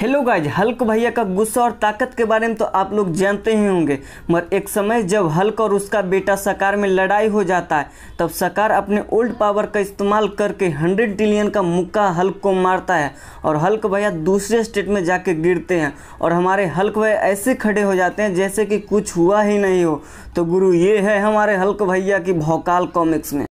hello guys Hulk भैया का गुस्सा और ताकत के बारे में तो आप लोग जानते ही होंगे मगर एक समय जब हल्क और उसका बेटा सकार में लड़ाई हो जाता है तब सकार अपने ओल्ड पावर का इस्तेमाल करके हंड्रेड ट्रिलियन का मुक्का हल्क को मारता है और हल्क भैया दूसरे स्टेट में जाके गिरते हैं और हमारे हल्क भैया ऐसे खड़े हो जाते हैं जैसे कि कुछ हुआ ही नहीं हो तो गुरु ये है हमारे हल्क भैया की भौकाल कॉमिक्स में